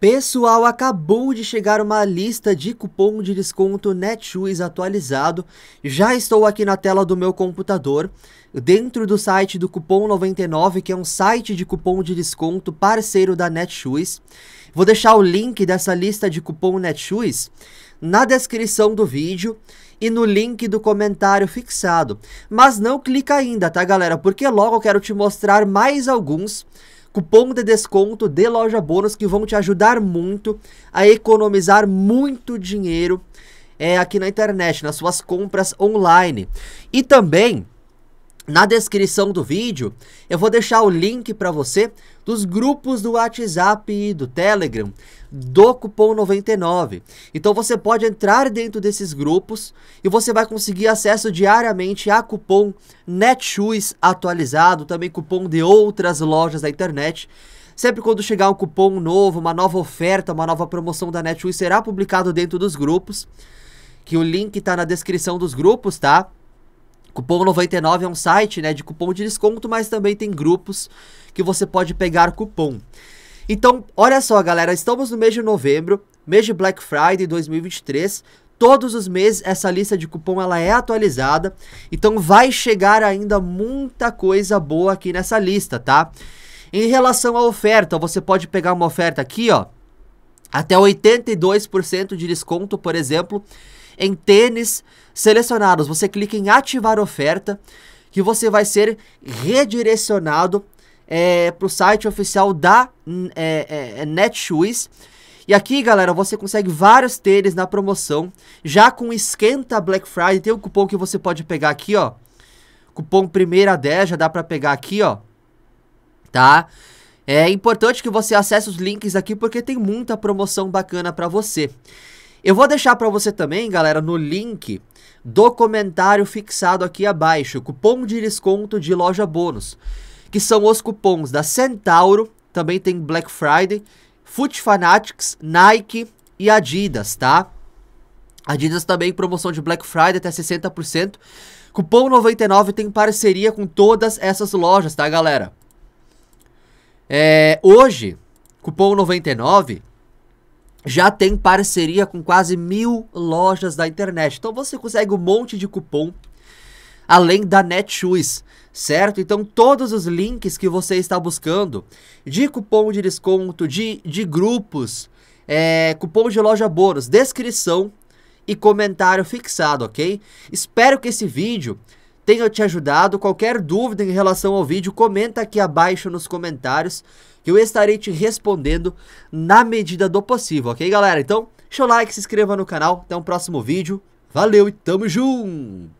Pessoal, acabou de chegar uma lista de cupom de desconto Netshoes atualizado. Já estou aqui na tela do meu computador. Dentro do site do Cupom 99, que é um site de cupom de desconto parceiro da Netshoes. Vou deixar o link dessa lista de cupom Netshoes na descrição do vídeo e no link do comentário fixado. Mas não clica ainda, tá galera? Porque logo eu quero te mostrar mais alguns cupom de desconto de loja bônus que vão te ajudar muito a economizar muito dinheiro é, aqui na internet, nas suas compras online. E também na descrição do vídeo, eu vou deixar o link para você dos grupos do WhatsApp e do Telegram do Cupom 99. Então você pode entrar dentro desses grupos e você vai conseguir acesso diariamente a cupom Netshoes atualizado, também cupom de outras lojas da internet. Sempre quando chegar um cupom novo, uma nova oferta, uma nova promoção da Netshoes será publicado dentro dos grupos, que o link está na descrição dos grupos, tá? Cupom 99 é um site né, de cupom de desconto, mas também tem grupos que você pode pegar cupom. Então, olha só, galera, estamos no mês de novembro, mês de Black Friday 2023. Todos os meses essa lista de cupom ela é atualizada, então vai chegar ainda muita coisa boa aqui nessa lista, tá? Em relação à oferta, você pode pegar uma oferta aqui, ó, até 82% de desconto, por exemplo, em tênis selecionados, você clica em ativar oferta, que você vai ser redirecionado é, para o site oficial da hum, é, é, é, Netshoes. E aqui, galera, você consegue vários tênis na promoção, já com esquenta Black Friday. Tem um cupom que você pode pegar aqui, ó. Cupom primeira 10, já dá para pegar aqui, ó. Tá? É importante que você acesse os links aqui porque tem muita promoção bacana para você. Eu vou deixar para você também, galera, no link do comentário fixado aqui abaixo, cupom de desconto de loja bônus, que são os cupons da Centauro, também tem Black Friday, Foot Fanatics, Nike e Adidas, tá? Adidas também promoção de Black Friday até 60%. Cupom 99 tem parceria com todas essas lojas, tá, galera? É, hoje, cupom 99 já tem parceria com quase mil lojas da internet. Então você consegue um monte de cupom além da Netshoes, certo? Então todos os links que você está buscando de cupom de desconto, de, de grupos, é, cupom de loja bônus, descrição e comentário fixado, ok? Espero que esse vídeo tenha te ajudado. Qualquer dúvida em relação ao vídeo, comenta aqui abaixo nos comentários que eu estarei te respondendo na medida do possível, ok, galera? Então, deixa o like, se inscreva no canal. Até o um próximo vídeo. Valeu e tamo junto!